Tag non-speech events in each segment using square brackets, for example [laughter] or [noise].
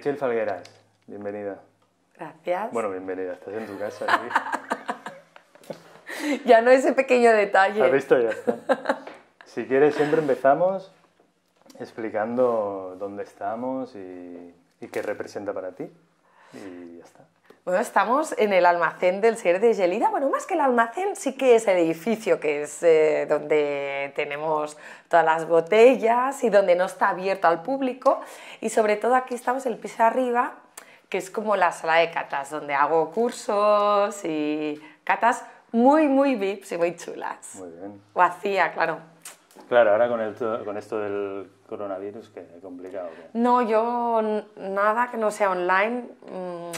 Michelle Falgueras, bienvenida. Gracias. Bueno, bienvenida, estás en tu casa. [laughs] ya no ese pequeño detalle. ¿Has visto ya? si quieres, siempre empezamos explicando dónde estamos y qué representa para ti. Y ya está. Bueno, estamos en el almacén del Ser de Gelida. Bueno, más que el almacén, sí que es el edificio que es eh, donde tenemos todas las botellas y donde no está abierto al público. Y sobre todo aquí estamos el piso arriba, que es como la sala de catas, donde hago cursos y catas muy, muy VIPs y muy chulas. Muy bien. Vacía, claro. Claro, ahora con, esto del coronavirus, que complicado. No, yo nada que no sea online. Mm,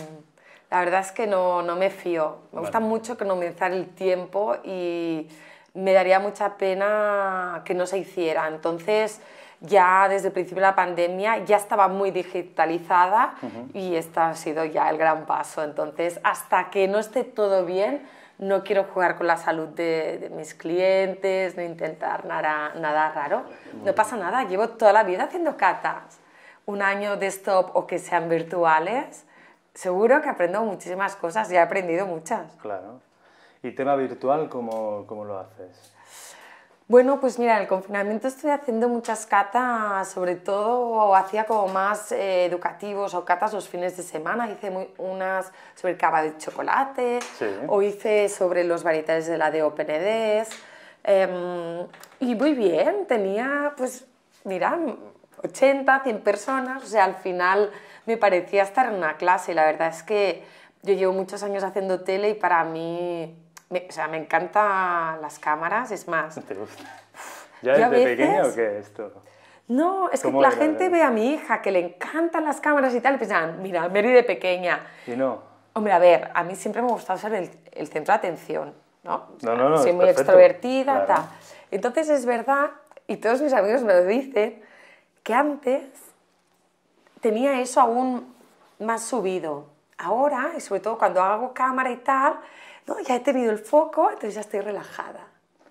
la verdad es que no, no me fío. Me gusta mucho economizar el tiempo y me daría mucha pena que no se hiciera. Entonces, ya desde el principio de la pandemia ya estaba muy digitalizada y este ha sido ya el gran paso. Entonces, hasta que no esté todo bien, no quiero jugar con la salud de, de mis clientes, no intentar nada, nada raro. No pasa nada, llevo toda la vida haciendo catas. Un año de stop o que sean virtuales seguro que aprendo muchísimas cosas, y he aprendido muchas. Claro. ¿Y tema virtual, cómo, lo haces? Bueno, pues mira, en el confinamiento estoy haciendo muchas catas, sobre todo hacía como más eh, educativos o catas los fines de semana. Hice unas sobre cava de chocolate, o hice sobre los varietales de la de OpenEDES. Em, y muy bien, tenía, pues, mira, 80, 100 personas, o sea, al final me parecía estar en una clase. La verdad es que yo llevo muchos años haciendo tele y para mí, o sea, me encantan las cámaras, es más. ¿Te gusta? ¿Ya desde pequeña o qué esto? No, es que la gente ve a mi hija que le encantan las cámaras y tal, y piensan, mira, Mary de pequeña. Y no. Hombre, a ver, a mí siempre me ha gustado ser el, centro de atención, ¿no? no, no, no Soy muy extrovertida, tal. Entonces es verdad, y todos mis amigos me lo dicen, que antes tenía eso aún más subido. Ahora, y sobre todo cuando hago cámara y tal, no, ya he tenido el foco, entonces ya estoy relajada.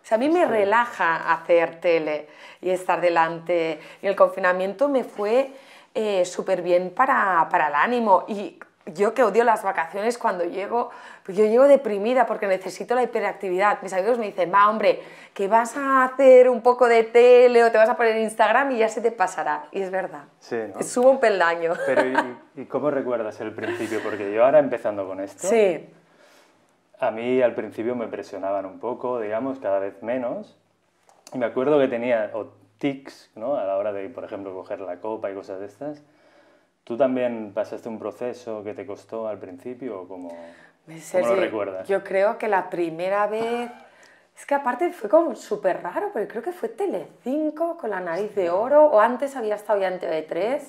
O sea, a mí me relaja hacer tele y estar delante. Y el confinamiento me fue eh, súper bien para, para el ánimo. Y yo que odio las vacaciones cuando llego, pues yo llego deprimida porque necesito la hiperactividad. Mis amigos me dicen, va hombre, que vas a hacer un poco de tele o te vas a poner Instagram y ya se te pasará. Y es verdad. Sí, ¿no? Subo un peldaño. Pero ¿y, cómo recuerdas el principio? Porque yo ahora empezando con esto. Sí. A mí al principio me presionaban un poco, digamos, cada vez menos. Y me acuerdo que tenía tics, ¿no? A la hora de, por ejemplo, coger la copa y cosas de estas ¿Tú también pasaste un proceso que te costó al principio o cómo, lo recuerdas? Yo creo que la primera vez... Es que aparte fue como súper raro, porque creo que fue tele Tele5 con la nariz de oro, o antes había estado ya en TV3,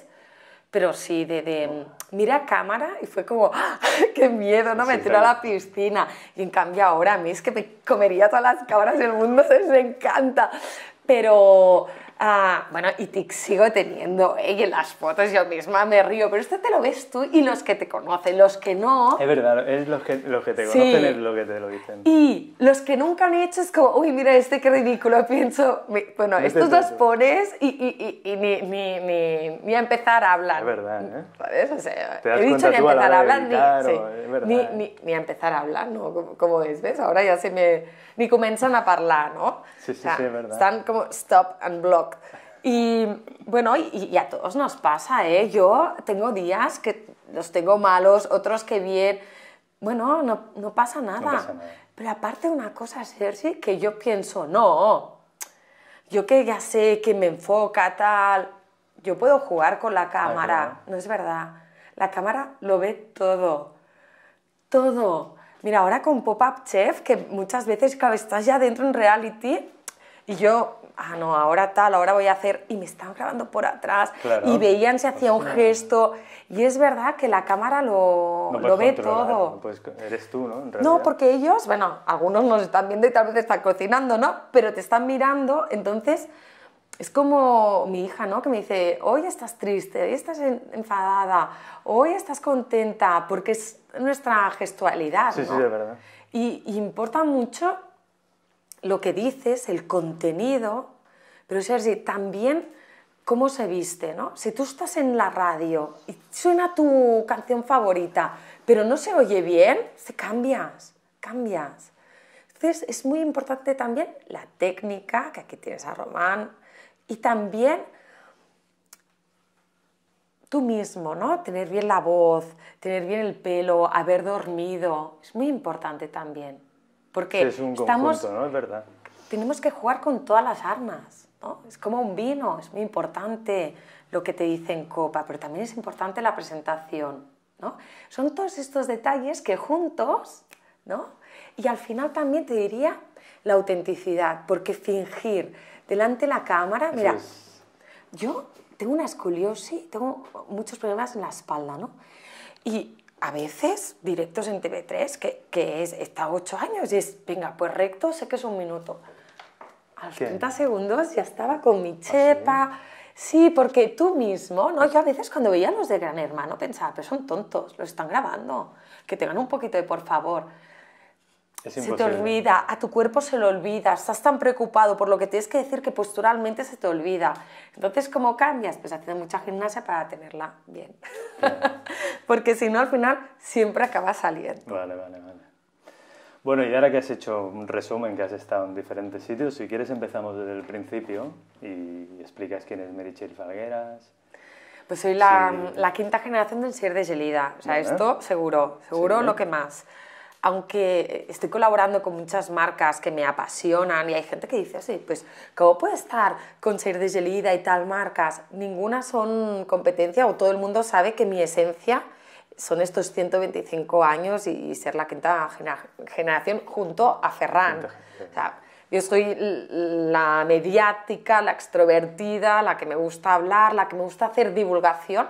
pero sí, de, mira cámara y fue como, ¡ah! [laughs] qué miedo, no me tiró a la piscina. Y en cambio ahora a mí es que me comería todas las cámaras del mundo, [laughs] se me encanta. Pero bueno, y sigo teniendo, ¿eh? en las fotos yo misma me río, pero esto te lo ves tú y los que te conocen, los que no... Es verdad, es los que, los que te conocen es lo que te lo dicen. Y los que nunca han hecho es como, uy, mira este qué ridículo, pienso... Bueno, estos dos pones y, y, y, ni, ni, ni, ni, a empezar a hablar. Es verdad, ¿eh? O sea, ¿Te he dicho ni a empezar a, hablar, ni, ¿eh? ni, ni, a empezar a hablar, ¿no? Como, es, ¿ves? Ahora ya se me... Ni comienzan a hablar, ¿no? Sí, sí, verdad. Están como stop and block. Y bueno, y, a todos nos pasa, ¿eh? Yo tengo días que los tengo malos, otros que bien. Bueno, no, pasa nada. Pero aparte una cosa, Sergi, que yo pienso, no, yo que ya sé que me enfoca, tal, yo puedo jugar con la ah, cámara, no es verdad. La cámara lo ve todo, todo. Mira, ahora con Pop-Up Chef, que muchas veces estás ya dentro en reality y yo, ah, no, ahora tal, ahora voy a hacer, y me estaban grabando por atrás y veían si hacía un gesto. Y es verdad que la cámara lo, lo ve todo. Pues eres tú, ¿no? no, porque ellos, bueno, algunos nos están viendo y tal vez están cocinando, ¿no? Pero te están mirando, entonces es como mi hija, ¿no? Que me dice, hoy estás triste, hoy estás enfadada, hoy estás contenta, porque es nuestra gestualidad. ¿no? sí, es verdad. Y, importa mucho lo que dices, el contenido, pero Sergi, también cómo se viste, ¿no? Si tú estás en la radio y suena tu canción favorita, pero no se oye bien, se cambias, cambias. Entonces es muy importante también la técnica, que aquí tienes a Román, y también tú mismo, ¿no? Tener bien la voz, tener bien el pelo, haber dormido, es muy importante también. Porque es un ¿no? Es verdad. Tenemos que jugar con todas las armas, ¿no? Es como un vino, es muy importante lo que te dicen copa, pero también es importante la presentación, ¿no? Son todos estos detalles que juntos, ¿no? Y al final también te diría la autenticidad, porque fingir delante de la cámara. Mira, yo tengo una escoliosis, tengo muchos problemas en la espalda, ¿no? Y a veces directos en TV3, que, que es, está ocho años y es, venga, pues recto, sé que es un minuto. A los 30 segundos ya estaba con mi ¿Ah, chepa. sí? porque tú mismo, ¿no? Yo a veces cuando veía los de Gran Hermano pensaba, pero son tontos, los están grabando, que tengan un poquito de por favor se te olvida, a tu cuerpo se lo olvida, estás tan preocupado por lo que tienes que decir que posturalmente se te olvida. Entonces, ¿cómo cambias? Pues haciendo mucha gimnasia para tenerla bien. [laughs] Porque si no, al final siempre acaba saliendo. Vale, vale, vale. Bueno, y ahora que has hecho un resumen, que has estado en diferentes sitios, si quieres empezamos desde el principio y explicas quién es Merichel Falgueras. Pues soy la, la quinta generación del Sier de Gelida. O sea, esto seguro, seguro lo que más aunque estoy colaborando con muchas marcas que me apasionan y hay gente que dice así, pues, ¿cómo puede estar con Ser de Gelida y tal marcas? Ninguna son competencia o todo el mundo sabe que mi esencia son estos 125 años y, ser la quinta generación junto a Ferran. yo soy la mediática, la extrovertida, la que me gusta hablar, la que me gusta hacer divulgación,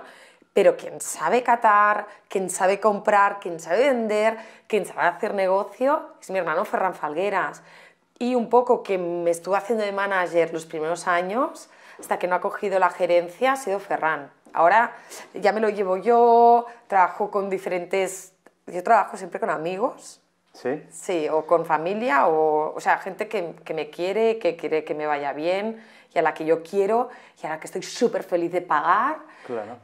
pero quien sabe catar, quien sabe comprar, quien sabe vender, quien sabe hacer negocio, es mi hermano Ferran Falgueras. Y un poco que me estuvo haciendo de manager los primeros años, hasta que no ha cogido la gerencia, ha sido Ferran. Ahora ya me lo llevo yo, trabajo con diferentes... Yo trabajo siempre con amigos, ¿Sí? Sí, o con familia, o, o sea, gente que, que, me quiere, que quiere que me vaya bien, y a la que yo quiero y a la que estoy súper feliz de pagar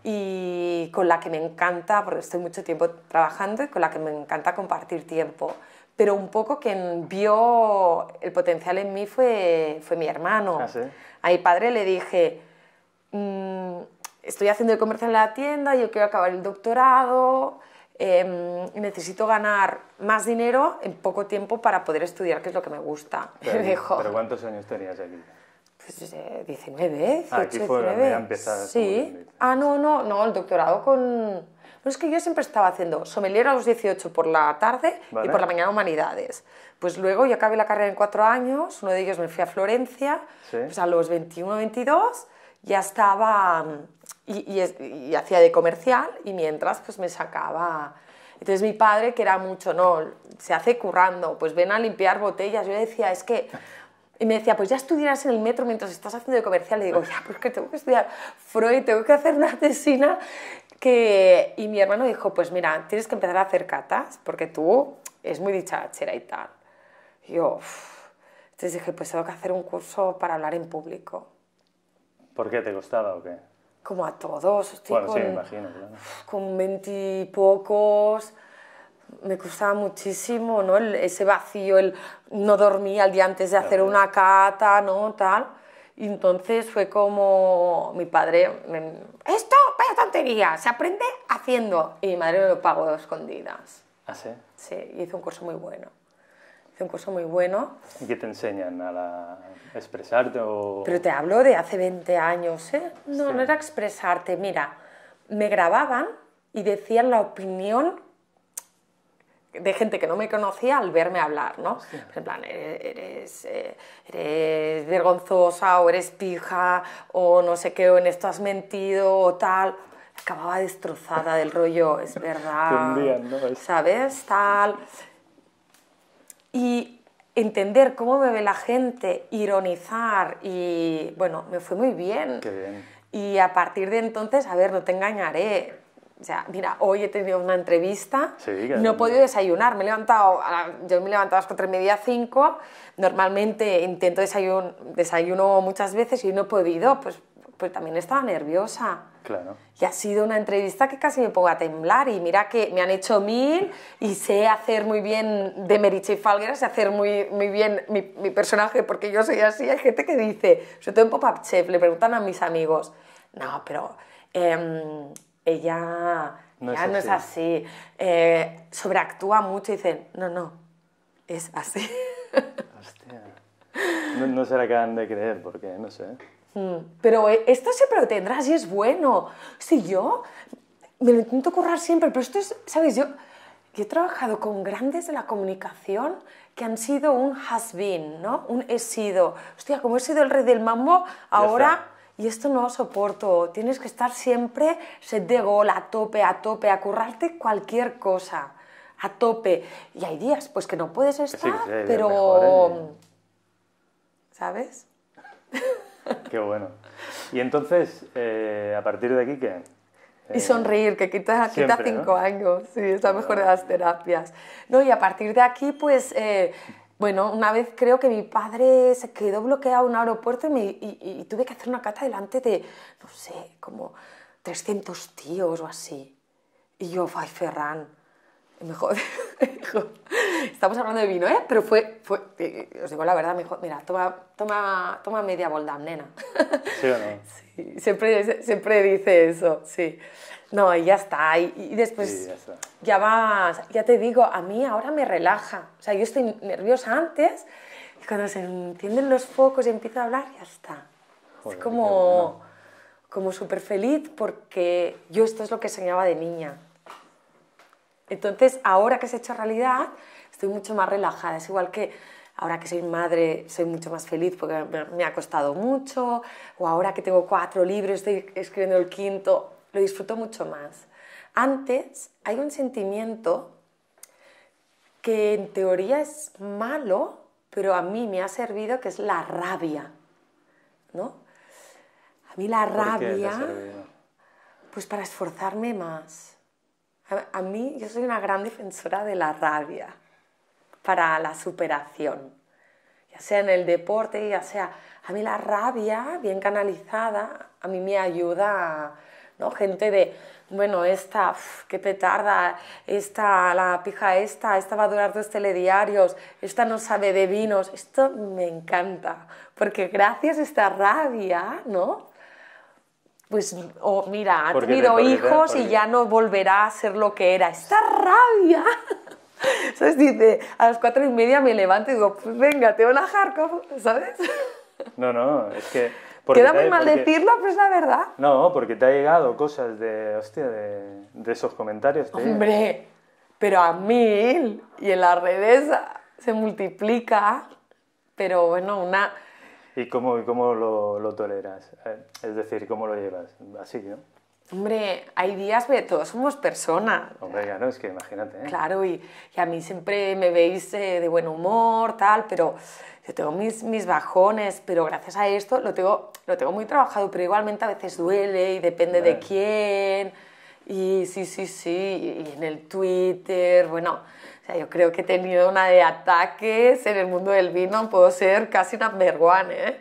y con la que me encanta, porque estoy mucho tiempo trabajando y con la que me encanta compartir tiempo. Pero un poco quien vio el potencial en mí fue, mi hermano. Ah, a mi padre le dije, mm, estoy haciendo el comercio en la tienda, yo quiero acabar el doctorado, em, necesito ganar más dinero en poco tiempo para poder estudiar, que es lo que me gusta. Pero, [laughs] ¿cuántos años tenías aquí? 19, ¿eh? ah, Sí. Ah, no, no, no, el doctorado con... No, es que yo siempre estaba haciendo sommelier a los 18 por la tarde y por la mañana humanidades. Pues luego yo acabé la carrera en cuatro años, uno de ellos me fui a Florencia, pues a los 21, 22 ya estaba y, y hacía de comercial y mientras pues me sacaba entonces mi padre, que era mucho, no, se hace currando, pues ven a limpiar botellas. Yo decía, es que y me decía, pues ya estudiarás en el metro mientras estás haciendo de comercial. Le digo, ya, porque tengo que estudiar Freud, tengo que hacer una tesina. Que... Y mi hermano dijo, pues mira, tienes que empezar a hacer catas, porque tú es muy dichachera y tal. Y yo, uff. entonces dije, pues tengo que hacer un curso para hablar en público. ¿Por qué? ¿Te gustaba o qué? Como a todos, bueno, con, sí, imagino, con veintipocos me costaba muchísimo, ¿no? ese vacío, el no dormía el día antes de hacer una cata, ¿no? Tal. Y entonces fue como mi padre, esto, vaya tontería, se aprende haciendo. Y mi madre me lo pagó a escondidas. ¿Ah, sí? Sí, hizo un curso muy bueno. Hizo un curso muy bueno. ¿Y qué te enseñan a, la... expresarte o...? Pero te hablo de hace 20 años, ¿eh? No, no era expresarte. Mira, me grababan y decían la opinión de gente que no me conocía al verme hablar, ¿no? En plan, eh, eh, eres, vergonzosa o eres pija o no sé qué, o en esto has mentido o tal. Acababa destrozada del rollo, es [laughs] verdad. ¿Sabes? Tal. Y entender cómo me ve la gente, ironizar y, bueno, me fue muy bien. bien. Y a partir de entonces, a ver, no te engañaré, o sea, mira, hoy he tenido una entrevista, y no he podido desayunar, me he levantado, yo me he levantado a las 4 y media, cinco, normalmente intento desayuno, desayuno muchas veces y no he podido, pues, pues también estaba nerviosa. Claro. Y ha sido una entrevista que casi me pongo a temblar y mira que me han hecho mil y sé hacer muy bien de Meriche y Falguera, sé hacer muy, muy bien mi, personaje porque yo soy así. Hay gente que dice, sobre todo en Pop-Up Chef, le preguntan a mis amigos, no, pero... Em, ella ya no es así, eh, sobreactúa mucho y dicen, no, no, es así. [laughs] Hostia. No, será se le acaban de creer porque, no sé. Mm, pero eh, esto se lo tendrás y es bueno. Si yo me lo intento currar siempre, pero esto es, ¿sabes? Yo, yo he trabajado con grandes de la comunicación que han sido un has been, ¿no? Un he sido. Hostia, como he sido el rey del mambo, ahora y esto no lo soporto, tienes que estar siempre set de gol, a tope, a tope, a currarte cualquier cosa, a tope. Y hay días pues que no puedes pues estar, pues, eh, pero... Eh. ¿Sabes? Qué bueno. Y entonces, eh, a partir de aquí, ¿qué? Y sonreír, que quita, cinco años, sí, es la mejor de las terapias. No, y a partir de aquí, pues bueno, una vez creo que mi padre se quedó bloqueado en un aeropuerto y, tuve que hacer una cata delante de, no sé, como 300 tíos o así. Y yo, ay, Ferran, [laughs] me jode, estamos hablando de vino, ¿eh? Pero fue, eh, eh, os digo la verdad, me dijo, mira, toma, toma, toma media boldam, nena. ¿Sí o no? [laughs] Sí, siempre, siempre dice eso, sí. No, y ya está, y, y después ya, vas, ya te digo, a mí ahora me relaja, o sea, yo estoy nerviosa antes y cuando se entienden los focos y empiezo a hablar, ya está. es como, como súper feliz porque yo esto es lo que soñaba de niña entonces, ahora que se ha hecho realidad, estoy mucho más relajada. Es igual que ahora que soy madre, soy mucho más feliz porque me ha costado mucho, o ahora que tengo cuatro libros, estoy escribiendo el quinto, lo disfruto mucho más. Antes hay un sentimiento que en teoría es malo, pero a mí me ha servido, que es la rabia, ¿no? A mí la rabia, pues para esforzarme más a, mí yo soy una gran defensora de la rabia para la superación, ya sea en el deporte, ya sea... A mí la rabia, bien canalizada, a mí me ayuda, ¿no? Gente de, bueno, esta, que qué petarda, esta, la pija esta, esta va a durar dos telediarios, esta no sabe de vinos, esto me encanta, porque gracias a esta rabia, ¿no? pues mira, ha tenido hijos y ya no volverá a ser lo que era. Esta rabia. [laughs] ¿Sabes? Dice, a las cuatro y media me levanto y digo, pues venga, te voy a ¿sabes? No, no, es que... [laughs] Queda muy mal decirlo, pero es la verdad. No, porque te ha llegado cosas de, hostia, de, de esos comentarios. Hombre, pero a mil y en las redes se multiplica, pero bueno, una ¿Y cómo, cómo lo, lo, toleras? Eh, es decir, ¿cómo lo llevas? Así, ¿no? Hombre, hay días, todos somos personas. Hombre, ya no, es que imagínate. ¿eh? Claro, y, a mí siempre me veis eh, de buen humor, tal, pero yo tengo mis, mis bajones, pero gracias a esto lo tengo, lo tengo muy trabajado, pero igualmente a veces duele y depende de quién. Y sí, sí, sí, y en el Twitter, bueno, yo creo que he tenido una de ataques en el mundo del vino, puedo ser casi una vergüenza. ¿eh?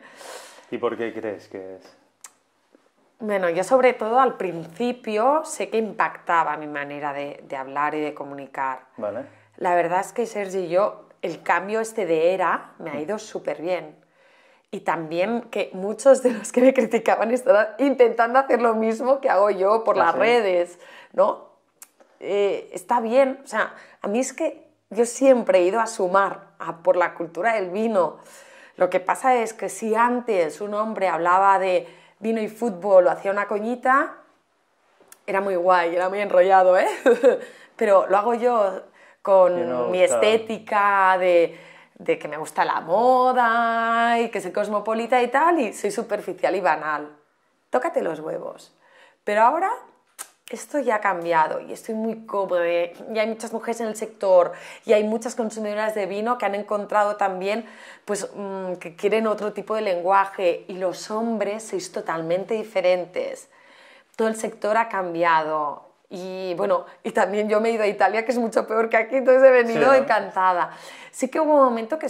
¿Y por qué crees que es? Bueno, yo sobre todo al principio sé que impactaba mi manera de, hablar y de comunicar. Vale. La verdad es que Sergi y yo, el cambio este de era me ha mm. ido súper bien. Y también que muchos de los que me criticaban estaban intentando hacer lo mismo que hago yo por ah, las redes, ¿no? Eh, está bien. O sea, a mí es que yo siempre he ido a sumar a por la cultura del vino. Lo que pasa es que si antes un hombre hablaba de vino y fútbol o hacía una coñita, era muy guay, era muy enrollado, ¿eh? [laughs] Pero lo hago yo con mi estética de, que me gusta la moda y que soy cosmopolita y tal, y soy superficial y banal. Tócate los huevos. Pero ahora esto ya ha cambiado y estoy muy cómoda y hay muchas mujeres en el sector y hay muchas consumidoras de vino que han encontrado también pues mm, que quieren otro tipo de lenguaje y los hombres sois totalmente diferentes. Todo el sector ha cambiado y bueno, y también yo me he ido a Italia que es mucho peor que aquí, entonces he venido encantada. Sí que hubo un momento que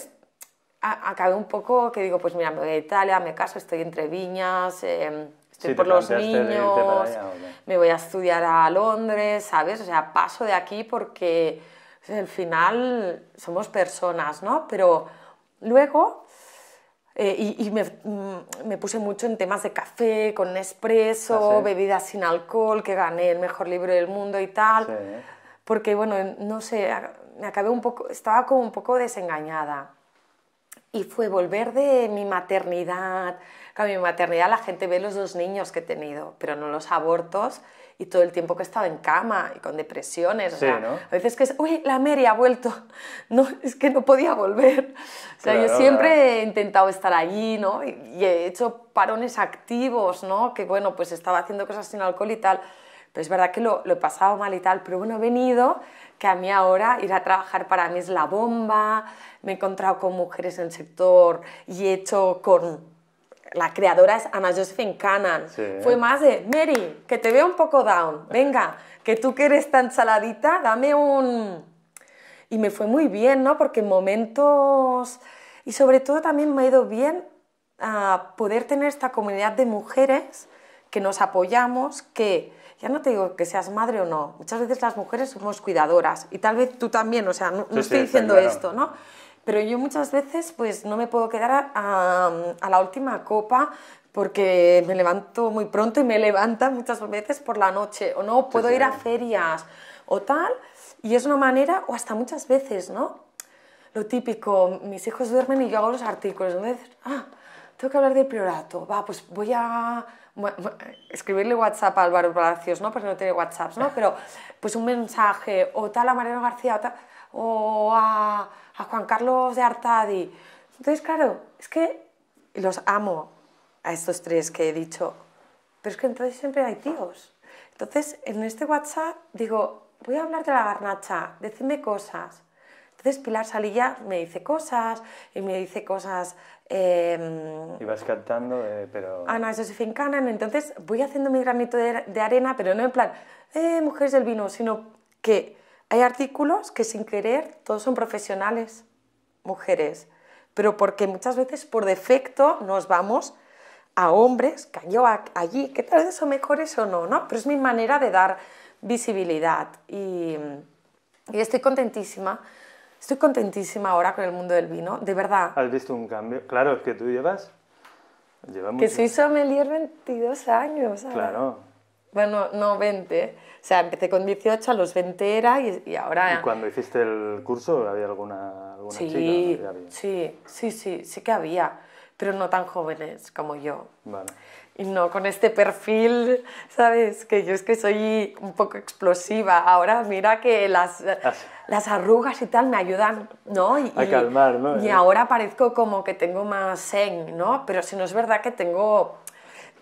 acabé un poco que digo, pues mira, me voy a Italia, me caso, estoy entre viñas, em, sí, por los niños, me voy a estudiar a Londres, ¿sabes? O sea, paso de aquí porque al final somos personas, ¿no? Pero luego, eh, y, mm, me, puse mucho en temas de café, con espresso ah, bebidas sin alcohol, que gané el mejor libro del mundo y tal. Porque, bueno, no sé, me acabé un poco, estaba como un poco desengañada. Y fue volver de mi maternidad. A mi maternidad la gente ve los dos niños que he tenido, pero no los abortos y todo el tiempo que he estado en cama y con depresiones. A veces que es, uy, la Mary ha vuelto. [laughs] No, es que no podía volver. O sea, yo siempre he intentado estar allí, ¿no? Y, y he hecho parones activos, ¿no? Que bueno, pues estaba haciendo cosas sin alcohol y tal es verdad que lo, he pasado mal y tal, pero bueno, he venido, que a mí ahora ir a trabajar para mí es la bomba, me he encontrado con mujeres en el sector y he hecho con... La creadora es Ana Josephine Cannon. Fue más de, Mary, que te veo un poco down, venga, que tú que eres tan saladita, dame un... Y me fue muy bien, ¿no? Porque en momentos... Y sobre todo también me ha ido bien a ah, poder tener esta comunidad de mujeres que nos apoyamos, que ya no te digo que seas madre o no, muchas veces las mujeres somos cuidadoras y tal vez tú también, o sea, no, estoy diciendo esto, ¿no? Pero yo muchas veces pues no me puedo quedar a, la última copa porque me levanto muy pronto y me levantan muchas veces por la noche, o no puedo ir a ferias o tal, y es una manera, o hasta muchas veces, ¿no? Lo típico, mis hijos duermen y yo hago los artículos, entonces, ah, tengo que hablar de priorato, va, pues voy a escribirle WhatsApp a Álvaro Palacios, ¿no? Porque no tiene WhatsApp, ¿no? Pero pues un mensaje, o tal a Mariano García, o, a, a, Juan Carlos de Artadi. Entonces, claro, es que los amo a estos tres que he dicho, pero es que entonces siempre hay tíos. Entonces, en este WhatsApp digo, voy a hablar de la garnacha, decime cosas. Entonces Pilar Salilla me dice cosas y me dice cosas... Eh, y vas cantando, eh, pero... Ana ah, Josephine Cannon, entonces voy haciendo mi granito de, arena, pero no en plan, eh, mujeres del vino, sino que hay artículos que sin querer todos son profesionales, mujeres, pero porque muchas veces por defecto nos vamos a hombres que yo allí, que tal vez son mejores o no, ¿no? Pero es mi manera de dar visibilidad y estoy contentísima Estoy contentísima ahora con el mundo del vino, de verdad. ¿Has visto un cambio? Claro, es que tú llevas... Lleva Que soy sommelier 22 años. ¿sabes? Claro. Bueno, no 20. O sea, empecé con 18, a los 20 era y, y ahora... ¿Y cuando hiciste el curso había alguna, alguna sí, chica? Sí, sí, sí, sí que había, pero no tan jóvenes como yo. Vale y no con este perfil, ¿sabes? Que yo es que soy un poco explosiva. Ahora mira que las, ah, arrugas y tal me ayudan, ¿no? Y, a calmar, ¿no? Y eh. ahora parezco como que tengo más zen, ¿no? Pero si no es verdad que tengo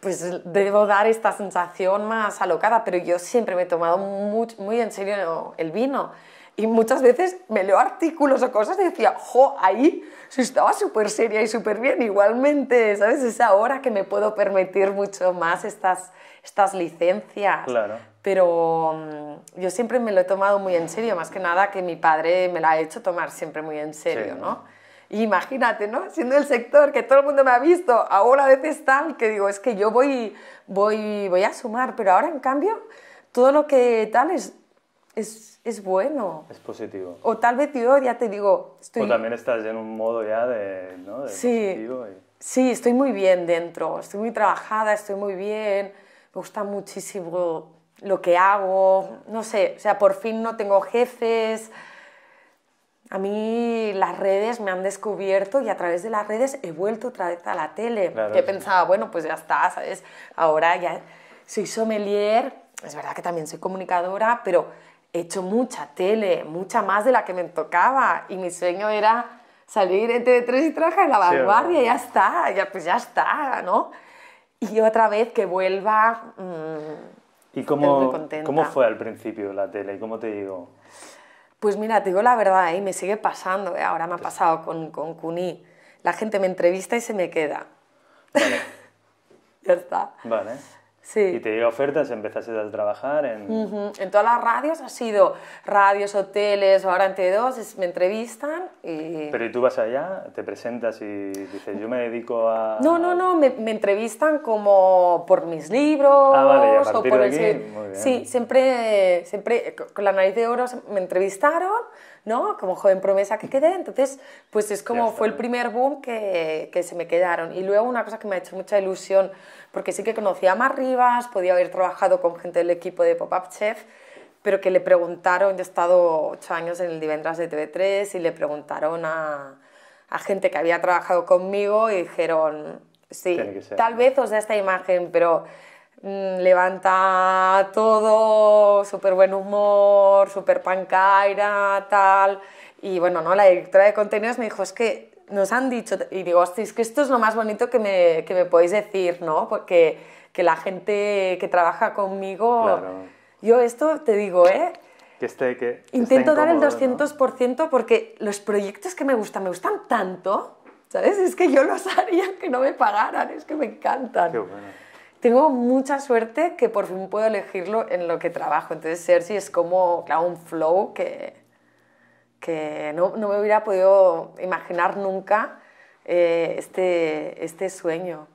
pues debo dar esta sensación más alocada, pero yo siempre me he tomado muy en serio el vino. Y muchas veces me leo artículos o cosas y decía, jo, ahí si estaba súper seria y súper bien. Igualmente, ¿sabes? Es ahora que me puedo permitir mucho más estas, estas licencias. Claro. Pero mm, yo siempre me lo he tomado muy en serio, más que nada que mi padre me la ha hecho tomar siempre muy en serio, ¿no? imagínate, ¿no? Siendo el sector que todo el mundo me ha visto, ahora a veces tal que digo, es que yo voy, voy, voy a sumar, pero ahora en cambio, todo lo que tal es, es es bueno. Es positivo. O tal vez yo ya te digo, estoy... O también estás en un modo ya de, sí, sí, estoy muy bien dentro, estoy muy trabajada, estoy muy bien, me gusta muchísimo lo que hago, no sé, o sea, por fin no tengo jefes. A mí las redes me han descubierto y a través de las redes he vuelto otra vez a la tele. que pensaba, bueno, pues ya está, ¿sabes? Ahora ya soy sommelier, es verdad que también soy comunicadora, pero he hecho mucha tele, mucha más de la que me tocaba y mi sueño era salir entre tres y traje en la vanguardia, ya está, ya, pues ya está, ¿no? Y otra vez que vuelva... Mm, ¿Y cómo, cómo fue al principio la tele? ¿Cómo te digo? Pues mira, te digo la verdad, ¿eh? me sigue pasando, ¿eh? ahora me ha pasado con, con Cuní. La gente me entrevista y se me queda. Vale. [laughs] ya está. Vale. Y te llega ofertas, empezaste a trabajar en... En todas las radios ha sido radios, hoteles, ahora entre dos, me entrevistan y... Pero ¿y tú vas allá, te presentas y dices, yo me dedico a... No, no, no, me, entrevistan como por mis libros... Sí, siempre, siempre eh, con la nariz de oro me entrevistaron ¿no? Como joven promesa que quedé. Entonces, pues es como fue el primer boom que, se me quedaron. Y luego una cosa que me ha hecho mucha ilusión, porque sí que conocía a Mar Rivas, podía haber trabajado con gente del equipo de Pop-Up Chef, pero que le preguntaron, yo he estado ocho años en el Divendras de TV3 y le preguntaron a, gente que había trabajado conmigo y dijeron, sí, tal vez os dé esta imagen, pero Mm, levanta todo, súper buen humor, súper pancaira, tal. Y bueno, ¿no? la directora de contenidos me dijo, es que nos han dicho, y digo, es que esto es lo más bonito que me, que podéis decir, ¿no? Porque que la gente que trabaja conmigo, yo esto te digo, ¿eh? Que esté, Intento dar el 200% porque los proyectos que me gustan, me gustan tanto, ¿sabes? Es que yo los [laughs] haría que no me pagaran, es que me encantan tengo mucha suerte que por fin puedo elegirlo en lo que trabajo. Entonces, Sergi es como, un flow que, que no, no, me hubiera podido imaginar nunca eh, este, este sueño.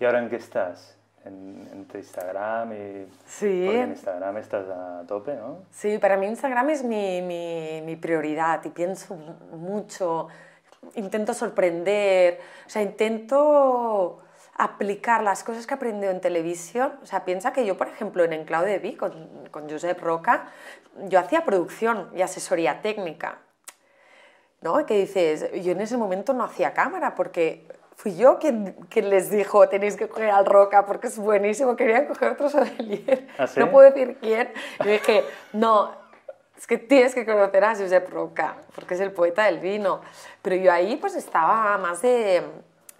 ¿Y ahora en qué estás? En, tu Instagram y... Sí. Porque en Instagram estás a tope, ¿no? Sí, para mí Instagram es mi, mi prioridad y pienso mucho, intento sorprender, o sea, intento aplicar las cosas que aprendió en televisión. O sea, piensa que yo, por ejemplo, en Enclau de Vi, con, con Josep Roca, yo hacía producción y asesoría técnica. ¿No? Que dices, yo en ese momento no hacía cámara porque fui yo quien, les dijo, tenéis que coger al Roca porque es buenísimo, quería coger otro sommelier. ¿Ah, no puedo decir quién. Y dije, no, es que tienes que conocer a Josep Roca porque es el poeta del vino. Pero yo ahí pues estaba más de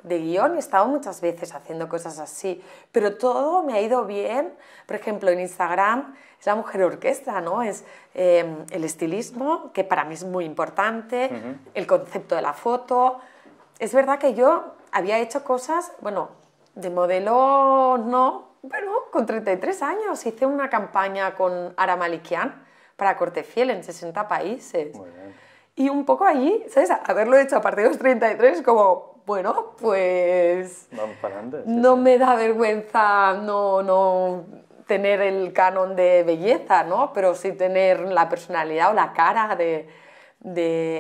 de guión y he estado muchas veces haciendo cosas así, pero todo me ha ido bien. Por ejemplo, en Instagram es la mujer orquesta, ¿no? Es em, el estilismo, que para mí es muy importante, el concepto de la foto. Es verdad que yo había hecho cosas, bueno, de modelo no, pero con 33 años hice una campaña con Ara Malikian para Corte Fiel en 60 países. Y un poco allí, ¿sabes? Haberlo hecho a partir de los 33, como, bueno, pues... Vamos para no me da vergüenza, no, no tener el canon de belleza, ¿no? Pero sí tener la personalidad o la cara de...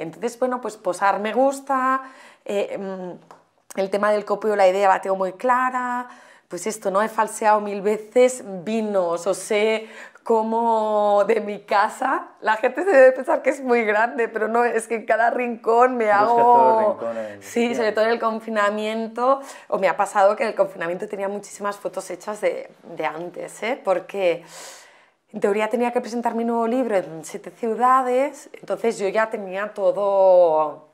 Entonces, bueno, pues posar me gusta, eh, mm, el tema del copio, la idea la tengo muy clara, pues esto, ¿no? He falseado mil veces vinos, o sé como de mi casa. La gente se debe pensar que es muy grande, pero no, es que en cada rincón me hago... Sí, sobre todo en el confinamiento, o me ha pasado que en el confinamiento tenía muchísimas fotos hechas de, antes, ¿eh? porque en teoría tenía que presentar mi nuevo libro en siete ciudades, entonces yo ya tenía todo...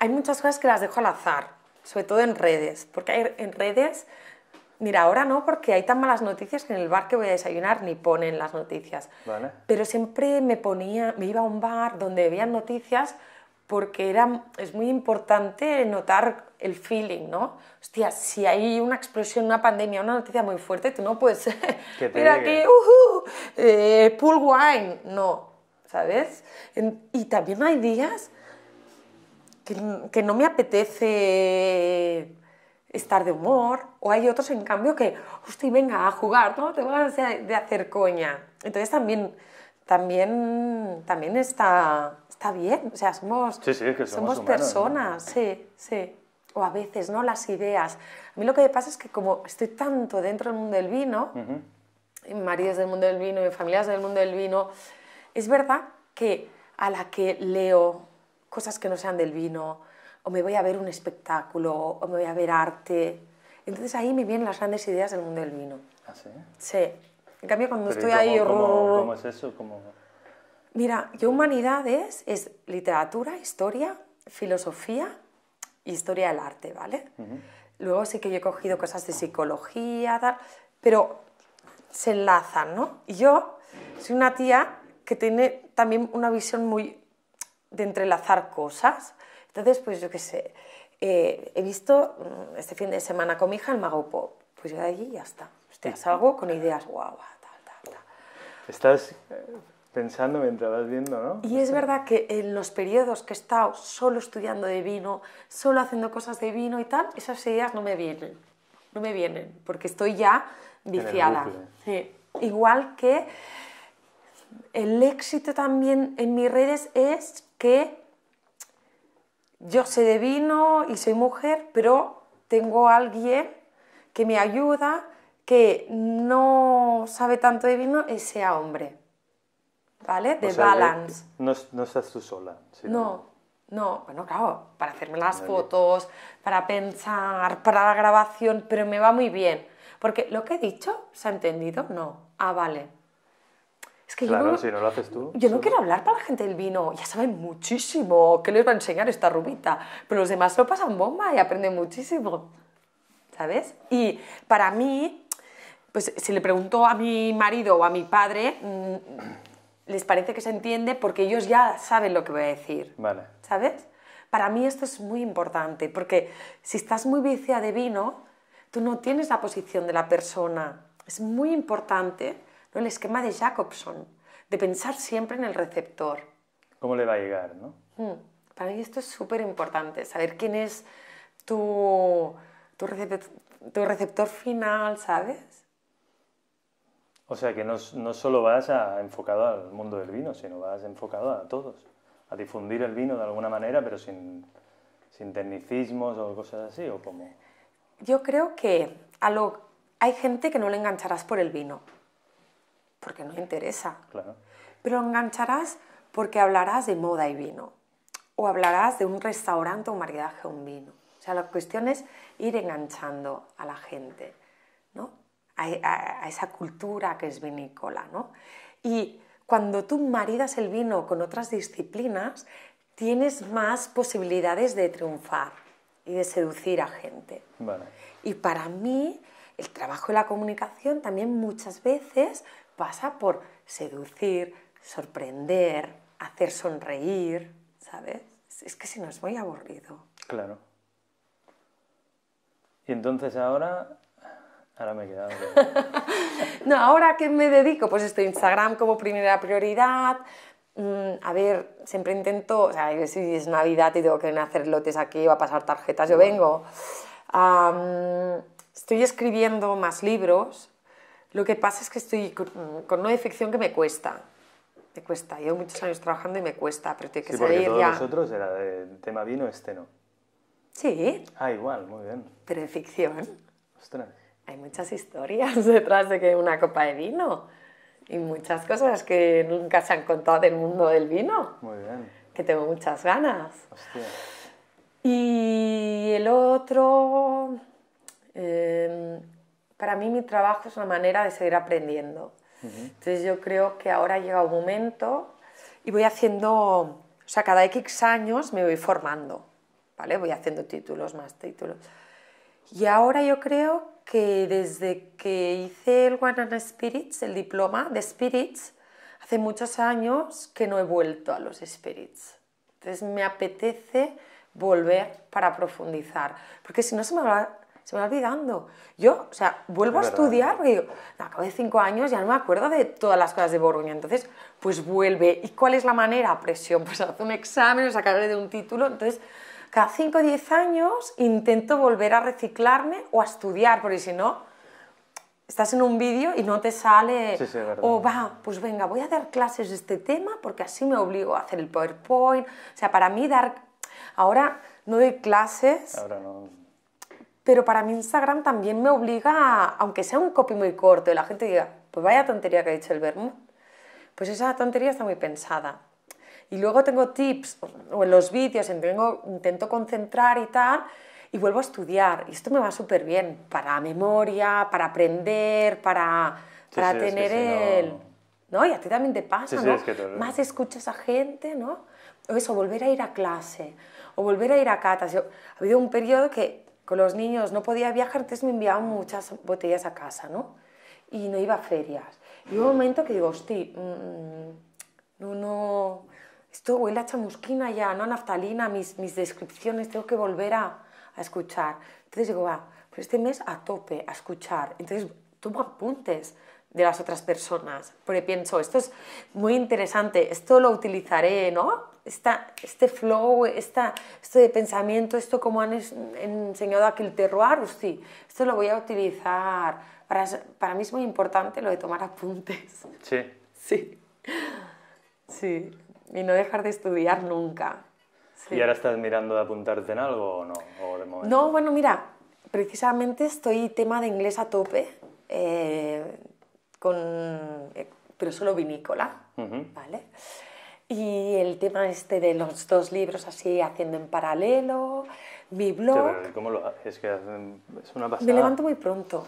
Hay muchas cosas que las dejo al azar, sobre todo en redes, porque en redes Mira, ahora no, porque hay tan malas noticias que en el bar que voy a desayunar ni ponen las noticias. Pero siempre me ponía, me iba a un bar donde veían noticias porque era, es muy importante notar el feeling, ¿no? Hostia, si hay una explosión, una pandemia, una noticia muy fuerte, tú no puedes, mira [laughs] aquí, uh eh, pool wine, no, ¿sabes? y también hay días que no me apetece estar de humor, o hay otros en cambio que, hostia, venga a jugar, ¿no? Te vas a de hacer coña. Entonces también, también, también está, está bien, o sea, somos, personas, sí, sí. O a veces, ¿no? Las ideas. A mí lo que me pasa es que como estoy tanto dentro del mundo del vino, uh -huh. maridos del mundo del vino, y familias del mundo del vino, es verdad que a la que leo cosas que no sean del vino, o me voy a ver un espectáculo, o me voy a ver arte. Entonces ahí me vienen las grandes ideas del mundo del vino. ¿Ah, sí? Sí. En cambio, cuando estoy ahí... ¿cómo, es eso? Mira, yo humanidades es literatura, historia, filosofía, y historia del arte, ¿vale? Luego sí que yo he cogido cosas de psicología, pero se enlazan, ¿no? yo soy una tía que tiene también una visión muy de entrelazar cosas. Entonces, pues yo qué sé, eh, he visto mm, este fin de semana con mi hija el Mago Pop. Pues yo de allí ya está. Hostia, salgo con ideas guau, tal, tal, tal. Estás eh, pensando mientras vas viendo, ¿no? Y es verdad que en los periodos que he estado solo estudiando de vino, solo haciendo cosas de vino y tal, esas ideas no me vienen. No me vienen, porque estoy ya viciada. Sí. Igual que el éxito también en mis redes es que yo sé de vino y soy mujer, pero tengo alguien que me ayuda, que no sabe tanto de vino y sea hombre. ¿Vale? De eh, balance. No, no, estás tú sola. No, no, bueno, claro, para hacerme las fotos, para pensar, para la grabación, pero me va muy bien. Porque lo que he dicho, ¿se ha entendido? No. Ah, vale claro, si no lo haces tú. Yo no quiero hablar para la gente del vino, ya saben muchísimo, ¿qué les va a enseñar esta rubita? Pero los demás lo pasan bomba y aprenden muchísimo, ¿sabes? Y para mí, pues si le pregunto a mi marido o a mi padre, mm, les parece que se entiende porque ellos ya saben lo que voy a decir, vale. ¿sabes? Para mí esto es muy importante, porque si estás muy vicia de vino, tú no tienes la posición de la persona. Es muy importante el esquema de Jacobson, de pensar siempre en el receptor. ¿Cómo le va a llegar? Hmm, para mí esto es súper importante, saber quién es tu, receptor final, ¿sabes? O sea que no, no solo vas enfocado al mundo del vino, sino vas enfocado a todos, a difundir el vino de alguna manera, pero sin, tecnicismos o cosas así, Yo creo que hay gente que no le engancharás por el vino, porque no interesa. Claro. Pero engancharás porque hablarás de moda y vino, o hablarás de un restaurante o un maridaje o un vino. O sea, la cuestión es ir enganchando a la gente, ¿no? A, e, esa cultura que es vinícola, ¿no? Y cuando tú maridas el vino con otras disciplinas, tienes más posibilidades de triunfar y de seducir a gente. Y para mí, el trabajo y la comunicación también muchas veces pasa por seducir, sorprender, hacer sonreír, ¿sabes? Es que si no es muy aburrido. Claro. Y entonces ahora... Ahora me he quedado. [laughs] no, ahora qué me dedico, pues estoy Instagram como primera prioridad, mm, a ver, siempre intento, o sea, si es Navidad y tengo que hacer lotes aquí, va a pasar tarjetas, yo vengo. estoy escribiendo más libros, lo que pasa es que estoy con, una ficción que me cuesta. Me cuesta. Llevo muchos años trabajando y me cuesta, pero tiene que sí, porque todos nosotros era de tema vino, este no. Sí. Ah, igual, muy bien. Pero en ficción. Ostras. Hay muchas historias [laughs] detrás de que una copa de vino y muchas cosas que nunca se han contado del mundo del vino. Muy bien. Que tengo muchas ganas. Hostia. Y el otro. Eh, para mí mi trabajo es una manera de seguir aprendiendo. Entonces yo creo que ahora llega un momento y voy haciendo, o sea, cada X años me voy formando, ¿vale? Voy haciendo títulos, más títulos. Y ahora yo creo que desde que hice el One Spirits, el diploma de Spirits, hace muchos años que no he vuelto a los Spirits. Entonces me apetece volver para profundizar, porque si no se me va se me va olvidando. Yo, o sea, vuelvo a estudiar porque digo, acabo de cinco años, ya no me acuerdo de todas las cosas de Borgoña. Entonces, pues vuelve. ¿Y cuál es la manera? Presión, [laughs] pues haz un examen, o de un título. Entonces, cada cinco o diez años intento volver a reciclarme o a estudiar, porque si no, estás en un vídeo y no te sale, sí, sí, o va, pues venga, voy a dar clases de este tema porque así me obligo a hacer el PowerPoint. O sea, para mí dar, ahora no doy clases. Ahora no pero para mí Instagram también me obliga, aunque sea un copy muy corto y la gente diga, pues vaya tontería que ha dicho el Vermut, pues esa tontería está muy pensada. Y luego tengo tips, o en los vídeos tengo, intento concentrar y tal, y vuelvo a estudiar. Y esto me va súper bien para memoria, para aprender, para, para tener el... no... Y a ti también te pasa, ¿no? Más escuchas a gente, ¿no? O eso, volver a ir a clase, o volver a ir a catas. ha habido un periodo que con los niños, no podía viajar, entonces me enviaban muchas botellas a casa, ¿no? Y no iba a ferias. Y hubo un momento que digo, hosti, mm, no, no, esto huele a chamusquina ya, no a naftalina, mis, mis descripciones, tengo que volver a, a escuchar. Entonces digo, va, pues este mes a tope, a escuchar. Entonces tomo apuntes de las otras personas, porque pienso, esto es muy interesante, esto lo utilizaré, ¿no? esta, este flow, esta, de este pensamiento, esto como han enseñado aquí el terroir, pues sí, esto lo voy a utilizar. Para, para mí es muy importante lo de tomar apuntes. Sí. Sí. Sí. Y no dejar de estudiar nunca. Sí. ¿Y ahora estás mirando de apuntarte en algo o no? No, bueno, mira, precisamente estoy tema de inglés a tope, eh, con, eh, pero solo vinícola, ¿vale? Y el tema este de los dos libros así haciendo en paralelo, mi blog... ¿Cómo lo Es que es una pasada. Me levanto muy pronto.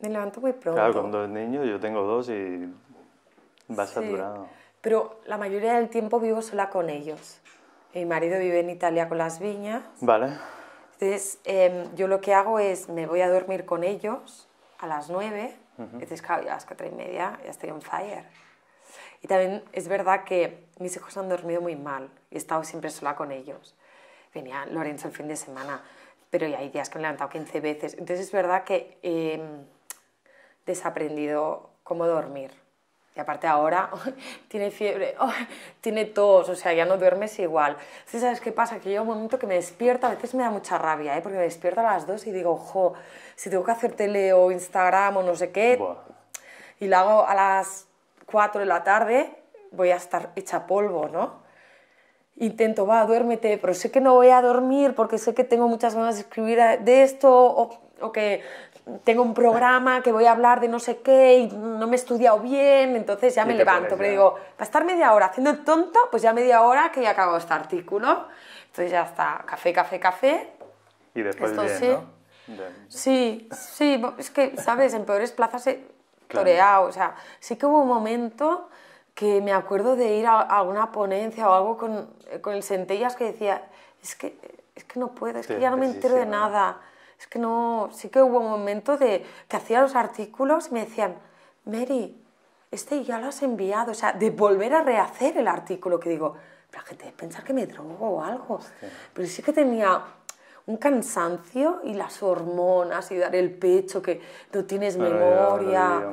Me levanto muy pronto. Claro, con dos niños, yo tengo dos y va saturado. Pero la mayoría del tiempo vivo sola con ellos. Mi marido vive en Italia con las viñas. Vale. Entonces, em, yo lo que hago es, me voy a dormir con ellos a las nueve. Entonces, claro, a las cuatro y media ya estoy on fire. Y también es verdad que mis hijos han dormido muy mal y he estado siempre sola con ellos. Venía Lorenzo el fin de semana, pero ya hay días que me he levantado 15 veces. Entonces es verdad que he em, desaprendido cómo dormir. Y aparte ahora [laughs] tiene fiebre, [laughs] tiene tos, o sea, ya no duermes igual. ¿sabes qué pasa? Que llega un momento que me despierto, a veces me da mucha rabia, ¿eh? porque me despierto a las 2 y digo, ojo, si tengo que hacer tele o Instagram o no sé qué, y lo hago a las 4 de la tarde voy a estar hecha polvo, ¿no? Intento, va, duérmete, pero sé que no voy a dormir porque sé que tengo muchas ganas de escribir de esto o, que tengo un programa que voy a hablar de no sé qué y no me he estudiado bien, entonces ya me levanto, pero digo, digo, para estar media hora haciendo el tonto, pues ya media hora que ya acabo este artículo. Entonces ya está, café, café, café. Y después bien, ¿no? Sí, sí, es que, ¿sabes? En peores plazas eh, o sea, sí que hubo un momento que me acuerdo de ir a, alguna ponencia o algo con, eh, con, el Centellas que decía, es que, es que no puedo, es que ya no me entero de nada. Es que no, sí que hubo un momento de que hacía los artículos y me decían, Mary, este ya lo has enviado, o sea, de volver a rehacer el artículo, que digo, la gente pensar que me drogo o algo. Pero sí que tenía un cansancio y las hormonas y dar el pecho que no tienes memoria.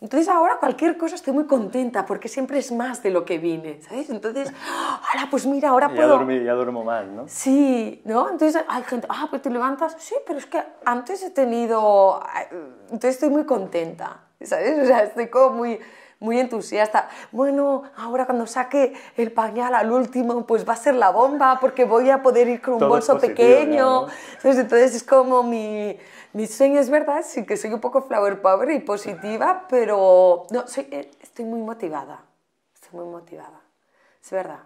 Entonces ahora cualquier cosa estoy muy contenta porque siempre es más de lo que vine, ¿sabes? Entonces, ahora pues mira, ahora puedo... Dormí, ya duermo mal, ¿no? Sí, ¿no? Entonces hay gente, ah, pues te levantas, sí, pero es que antes he tenido... Eh, entonces estoy muy contenta, ¿sabes? O sea, estoy como muy muy entusiasta. Bueno, ahora cuando saque el pañal al último, pues va a ser la bomba porque voy a poder ir con un bolso pequeño. Entonces, entonces, es como mi, mi, sueño, es verdad, sí que soy un poco flower power y positiva, pero no, soy, eh, estoy muy motivada. Estoy muy motivada. Es verdad.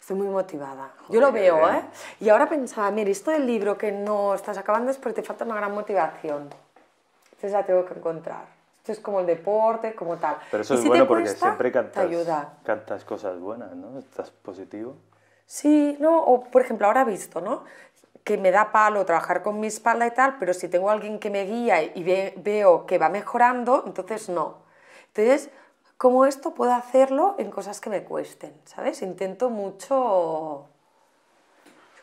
Estoy muy motivada. Yo lo veo, eh. ¿eh? Y ahora pensaba, mira, esto del libro que no estás acabando es porque te falta una gran motivación. Entonces la tengo que encontrar. Esto es como el deporte, como tal. Pero eso es bueno porque siempre cantas, cantas cosas buenas, ¿no? Estás positivo. Sí, no, o por ejemplo, ahora he visto, ¿no? que me da palo trabajar con mi espalda y tal, pero si tengo alguien que me guía y veo que va mejorando, entonces no. Entonces, ¿cómo esto puedo hacerlo en cosas que me cuesten, ¿sabes? Intento mucho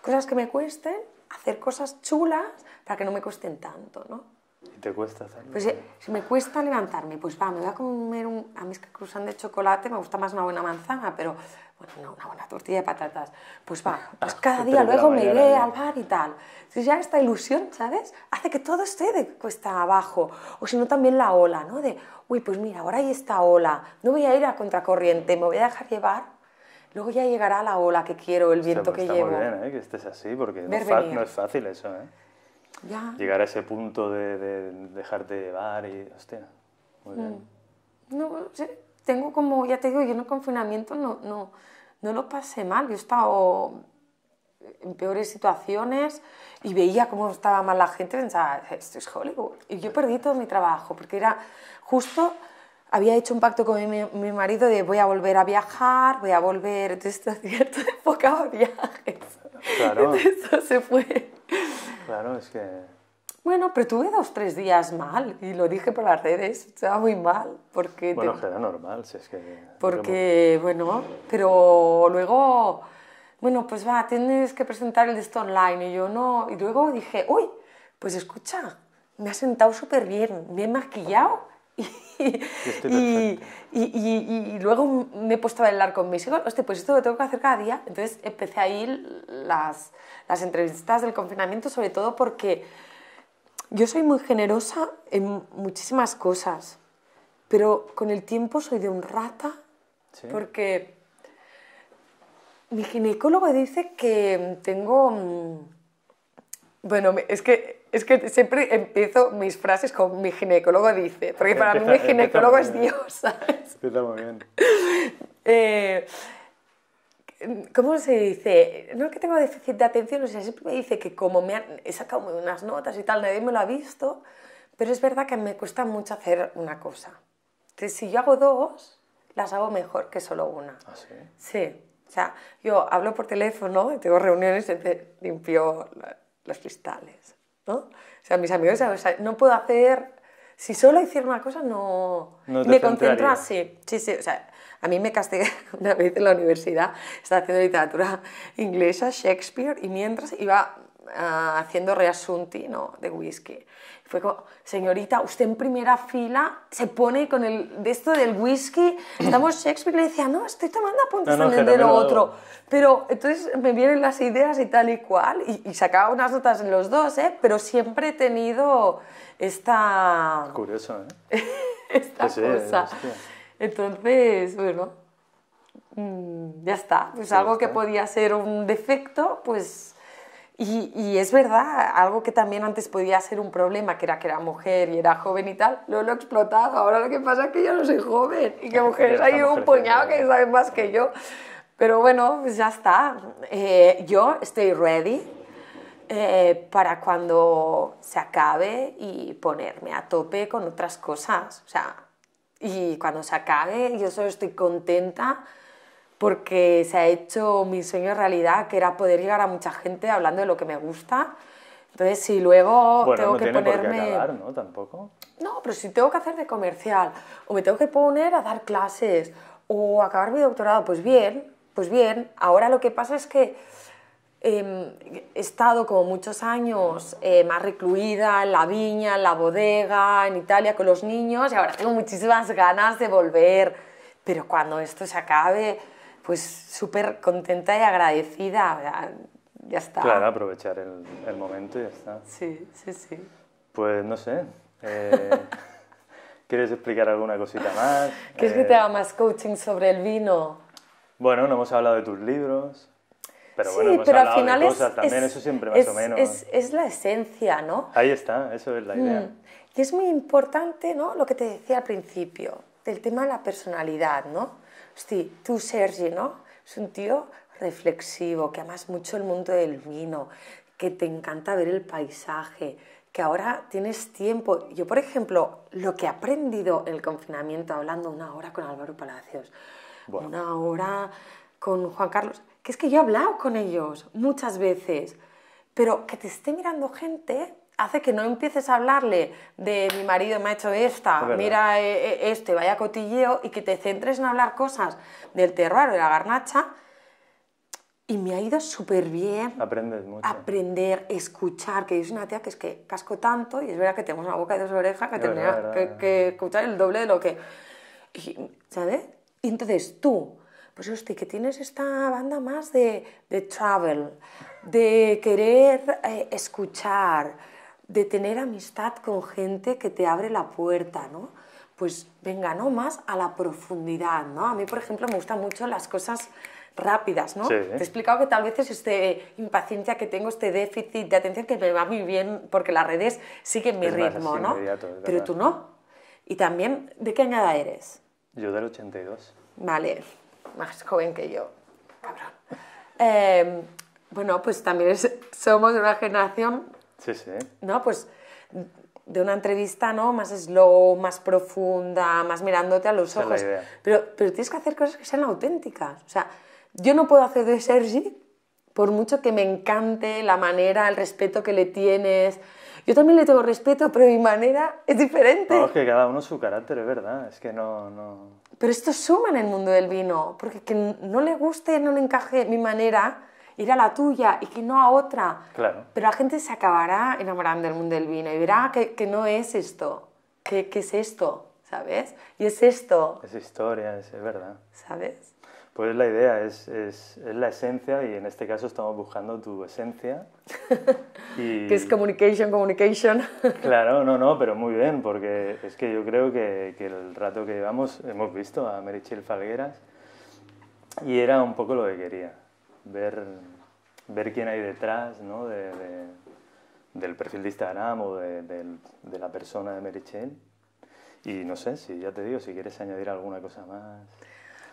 cosas que me cuesten, hacer cosas chulas para que no me cuesten tanto, ¿no? ¿Y te cuesta hacerlo? Pues eh, si me cuesta levantarme, pues va, me voy a comer un... A mis que cruzan de chocolate, me gusta más una buena manzana, pero bueno, una buena tortilla de patatas. Pues va, ah, pues cada día luego me iré al bar y tal. Entonces ya esta ilusión, ¿sabes? Hace que todo esté de cuesta abajo. O si no, también la ola, ¿no? De, uy, pues mira, ahora hay esta ola, no voy a ir a contracorriente, me voy a dejar llevar luego ya llegará la ola que quiero, el viento que que está Muy bien, ¿eh? que estés así, porque no, no es fácil eso. ¿eh? Llegar a ese punto de, dejarte llevar y, hostia, muy bien. Mm. No, tengo como, ya te digo, yo en el confinamiento no, no, no lo pasé mal, yo he estado en peores situaciones y veía cómo estaba mal la gente, pensaba, esto es Hollywood. Y yo perdí todo mi trabajo, porque era justo había hecho un pacto con mi, marido de voy a volver a viajar, voy a volver, entonces [laughs] cierto enfocaba viajes. Claro. [laughs] Entonces se fue. Claro, es que... Bueno, pero tuve dos, tres días mal y lo dije por las redes, estaba muy mal. Porque bueno, era normal, si es que... Porque, bueno, pero luego, bueno, pues va, tienes que presentar el esto online y yo no, y luego dije, uy, pues escucha, me ha sentado súper bien, he maquillado y [laughs] y, luego me he puesto a bailar con mis hijos, Hostia, pues esto lo tengo que hacer cada día. Entonces empecé ahí las, las entrevistas del confinamiento, sobre todo porque yo soy muy generosa en muchísimas cosas, pero con el tiempo soy de un rata, porque mi ginecólogo dice que tengo... Mm, bueno, es que es que siempre empiezo mis frases con mi ginecólogo dice, porque para mí mi ginecólogo es Dios, ¿sabes? bien. Eh, ¿Cómo se dice? No es que tengo déficit de atención, o sea, siempre me dice que como me han, he sacado unas notas y tal, nadie me lo ha visto, pero es verdad que me cuesta mucho hacer una cosa. Entonces, si yo hago dos, las hago mejor que solo una. ¿Ah, sí? Sí. O sea, yo hablo por teléfono, tengo reuniones, limpio los cristales. O sea, mis amigos, no puedo hacer... Si solo hiciera una cosa, no... me concentra Sí, sí, o sea, a mí me castigué [laughs] una vez en la universidad, estaba haciendo literatura inglesa, Shakespeare, y mientras iba Ah, haciendo reasunti ¿no? de whisky. Fue como, señorita, usted en primera fila se pone con el de esto del whisky. [clears throat] Estamos Shakespeare y le decía, no, estoy tomando apuntes de lo otro. Pero entonces me vienen las ideas y tal y cual. Y, sacaba unas notas en los dos, ¿eh? pero siempre he tenido esta. Curioso, ¿eh? [laughs] esta cosa. Entonces, bueno mm, ya está. Pues algo que podía ser un defecto, pues y, es verdad, algo que también antes podía ser un problema, que era que era mujer y era joven y tal, lo he explotado. Ahora lo que pasa es que yo no soy joven y que mujeres hay un puñado que saben más que yo. Pero bueno, pues ya está. Eh, yo estoy ready eh, para cuando se acabe y ponerme a tope con otras cosas. O sea, y cuando se acabe, yo solo estoy contenta porque se ha hecho mi sueño realidad, que era poder llegar a mucha gente hablando de lo que me gusta. Entonces, si luego tengo que tiene ponerme... Por ¿no? Tampoco. No, pero si tengo que hacer de comercial, o me tengo que poner a dar clases, o acabar mi doctorado, pues bien, pues bien. Ahora lo que pasa es que em, he estado como muchos años eh, más recluida en la viña, en la bodega, en Italia con los niños, y ahora tengo muchísimas ganas de volver. Pero cuando esto se acabe, pues súper contenta y agradecida. Ya, está. Claro, aprovechar el, momento y ya está. Sí, sí, sí. Pues no sé. Eh, [laughs] ¿Quieres explicar alguna cosita más? ¿Quieres que te eh, haga más coaching sobre el vino? Bueno, no hemos hablado de tus libros. Pero bueno, sí, hemos pero hablado al final de cosas es, también, eso siempre más o menos. Es, es, la esencia, ¿no? Ahí está, eso es la idea. Mm. Y es muy importante, ¿no? Lo que te decía al principio, del tema de la personalidad, ¿no? sí, tú Sergi, ¿no? Es un tío reflexivo, que amas mucho el mundo del vino, que te encanta ver el paisaje, que ahora tienes tiempo. Yo, por ejemplo, lo que he aprendido en el confinamiento, hablando una hora con Álvaro Palacios, una hora con Juan Carlos, que es que yo he hablado con ellos muchas veces, pero que te esté mirando gente hace que no empieces a hablarle de mi marido me ha hecho esta, mira eh, eh, este, vaya cotilleo, y que te centres en hablar cosas del terror o de la garnacha. Y me ha ido súper bien. mucho. Aprender, escuchar, que yo una tía que es que casco tanto, y es verdad que tenemos una boca y dos orejas que tendría que, escuchar el doble de lo que... ¿Sabes? Y entonces tú, pues hostia, que tienes esta banda más de, de travel, de querer eh, escuchar, de tener amistad con gente que te abre la puerta, ¿no? Pues venga, no más a la profundidad, ¿no? A mí, por ejemplo, me gustan mucho las cosas rápidas, ¿no? Te he explicado que tal vez es este impaciencia que tengo, este déficit de atención que me va muy bien porque las redes siguen mi ritmo, ¿no? Pero tú no. Y también, ¿de qué añada eres? Yo del 82. Vale, más joven que yo, cabrón. Em, bueno, pues también somos de una generación Sí, sí. No, pues de una entrevista, ¿no? Más slow, más profunda, más mirándote a los ojos. Pero, pero tienes que hacer cosas que sean auténticas. O sea, yo no puedo hacer de Sergi, por mucho que me encante la manera, el respeto que le tienes. Yo también le tengo respeto, pero mi manera es diferente. que cada uno su carácter, es verdad. Es que no, no... Pero esto suma en el mundo del vino, porque que no le guste, no le encaje mi manera, ir a la tuya y que no a otra. Claro. Pero la gente se acabará enamorando del mundo del vino y verá que, que no es esto, que, es esto, ¿sabes? Y es esto. Es historia, es, verdad. ¿Sabes? Pues la idea, es, es, es, la esencia y en este caso estamos buscando tu esencia. [laughs] que es communication, communication. [laughs] claro, no, no, pero muy bien, porque es que yo creo que, que el rato que llevamos hemos visto a Merichel Falgueras y era un poco lo que quería ver, ver quién hay detrás del perfil de Instagram o de, la persona de Merichel. Y no sé, si ya te digo, si quieres añadir alguna cosa más.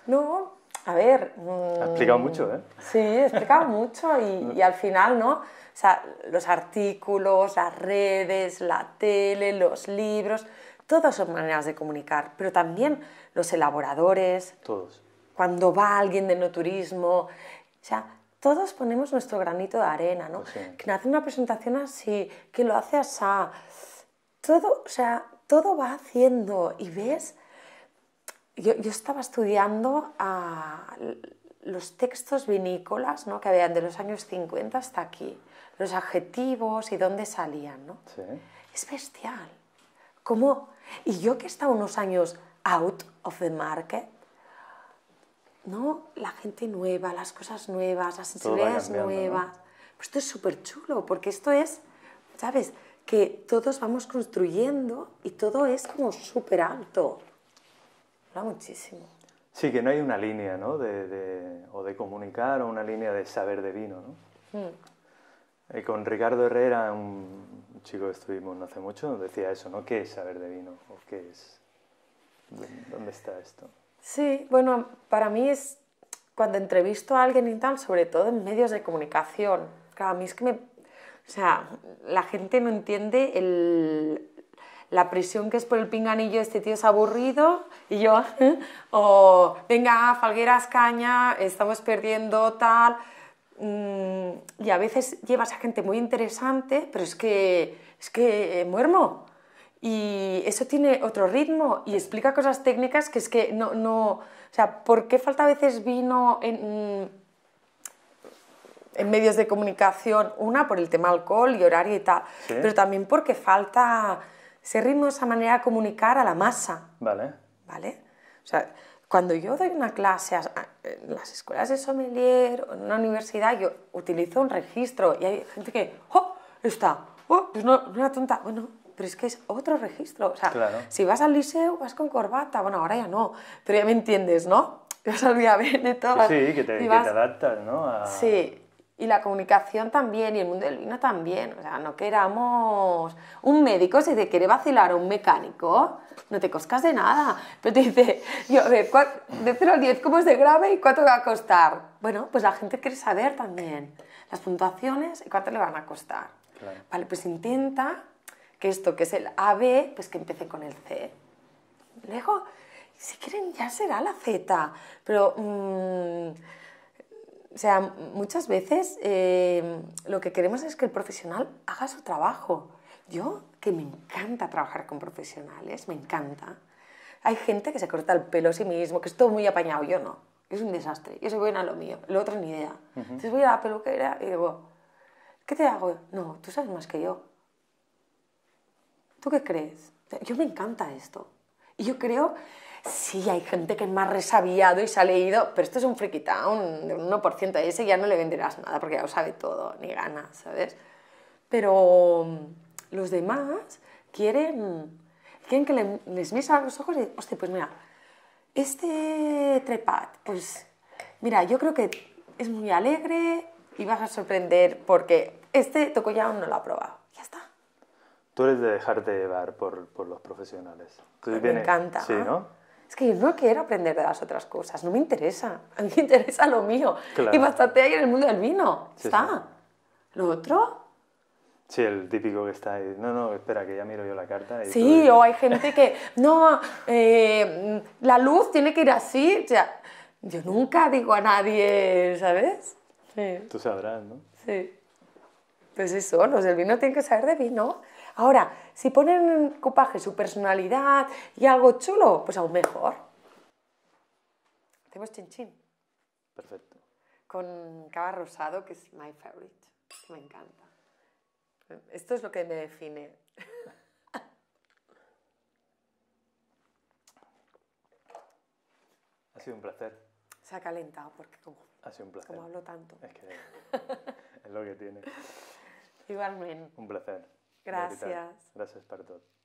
No, a ver... ha mm, explicado mucho, ¿eh? Sí, ha explicado [laughs] mucho y, al final, ¿no? O sea, los artículos, las redes, la tele, los libros, todas son maneras de comunicar, pero también los elaboradores. Todos. Cuando va alguien de no o sea, todos ponemos nuestro granito de arena, ¿no? Pues que hace una presentación así, que lo hace así, todo, o sea, todo va haciendo y ves, yo, estaba estudiando ah, los textos vinícolas ¿no? que habían de los años 50 hasta aquí, los adjetivos y dónde salían, ¿no? Es bestial. ¿Cómo? Y yo que estaba unos años out of the market, ¿no? La gente nueva, las cosas nuevas, las sensibilidades nuevas. esto es súper chulo, porque esto es, ¿sabes? Que todos vamos construyendo y todo es como súper alto. Habla muchísimo. Sí, que no hay una línea, ¿no? De, o de comunicar o una línea de saber de vino, ¿no? Hmm. Eh, con Ricardo Herrera, un chico que estuvimos no hace mucho, decía eso, ¿no? ¿Qué es saber de vino? ¿O qué es? ¿Dónde está esto? Sí, bueno, para mí es cuando entrevisto a alguien y tal, sobre todo en medios de comunicación. a mí es que me. O sea, la gente no entiende la presión que es por el pinganillo, este tío es aburrido, y yo, [laughs] o venga, falgueras, caña, estamos perdiendo tal. Mm, y a veces llevas a gente muy interesante, pero es que, es que eh, muermo y eso tiene otro ritmo y explica cosas técnicas que es que no, no o sea, ¿por qué falta a veces vino en, mm, en medios de comunicación? Una, por el tema alcohol y horario y tal, pero también porque falta ese ritmo, esa manera de comunicar a la masa. Vale. ¿Vale? O sea, cuando yo doy una clase en las escuelas de sommelier o en una universidad, yo utilizo un registro y hay gente que, ¡oh! Está, ¡oh! Pues no, no era tonta, bueno, pero es que es otro registro. O sea, si vas al liceo, vas con corbata. Bueno, ahora ya no, pero ya me entiendes, ¿no? [laughs] Vas al de Veneto. Sí, que te, te adaptas, ¿no? Sí, y la comunicación también, y el mundo del vino también. O sea, no queramos. Un médico, si te quiere vacilar a un mecánico, no te coscas de nada. Pero te dice, yo, de, 0 a 10, ¿cómo es de grave y cuánto va a costar? Bueno, pues la gente quiere saber también las puntuaciones y cuánto le van a costar. Vale, pues intenta esto que es el AB, pues que empiece con el C. Luego, si quieren, ya será la Z, pero... Mm, o sea, muchas veces eh, lo que queremos es que el profesional haga su trabajo. Yo, que me encanta trabajar con profesionales, me encanta. Hay gente que se corta el pelo a sí mismo, que es todo muy apañado, yo no. Es un desastre, yo soy buena a lo mío, lo otro ni idea. Entonces voy a la peluquera y digo, ¿qué te hago? No, tú sabes más que yo. ¿Tú qué crees? Yo me encanta esto. Y yo creo, sí, hay gente que es más resabiado y se ha leído, pero esto es un friki town, de un 1%, y ese ya no le venderás nada porque ya lo sabe todo, ni ganas, ¿sabes? Pero mm, los demás quieren, que les mires a los ojos y, hostia, pues mira, este trepad, pues mira, yo creo que es muy alegre y vas a sorprender porque este toco ya no lo ha probado. Tú eres de dejarte llevar por, por los profesionales. me encanta. ¿no? Es que yo no quiero aprender de las otras cosas, no me interesa. A mí me interesa lo mío. Y bastante hay en el mundo del vino. está. Lo otro. Sí, el típico que está ahí. No, no, espera, que ya miro yo la carta. sí, o hay gente que. No, eh, la luz tiene que ir así. O yo nunca digo a nadie, ¿sabes? Sí. Tú sabrás, ¿no? Sí. Pues eso, los del vino tienen que saber de vino Ahora, si ponen en copaje su personalidad y algo chulo, pues aún mejor. Hacemos chinchín. Perfecto. Con cava rosado, que es my favorite, me encanta. Esto es lo que me define. [laughs] Ha sido un placer. Se ha calentado porque como, ha sido un placer. como hablo tanto. Es que es lo que tiene. [laughs] Igualmente. Un placer. Gracias. Gracias por todo.